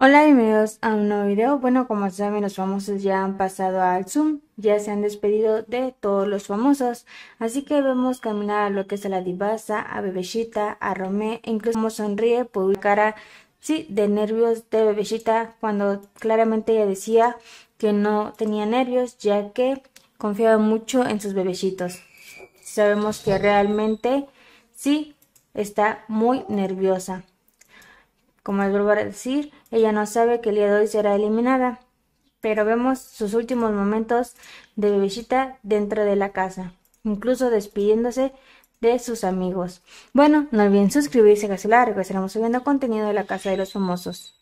Hola, bienvenidos a un nuevo video. Bueno, como saben, los famosos ya han pasado al Zoom, ya se han despedido de todos los famosos. Así que vemos caminar a lo que es a la divasa, a Bebechita, a Romé, e incluso como sonríe por cara, sí, de nervios de Bebechita, cuando claramente ella decía que no tenía nervios, ya que confiaba mucho en sus bebechitos. Sabemos que realmente sí está muy nerviosa. Como les vuelvo a decir, ella no sabe que el día de hoy será eliminada, pero vemos sus últimos momentos de bebecita dentro de la casa, incluso despidiéndose de sus amigos. Bueno, no olviden suscribirse a largo, que estaremos subiendo contenido de la Casa de los Famosos.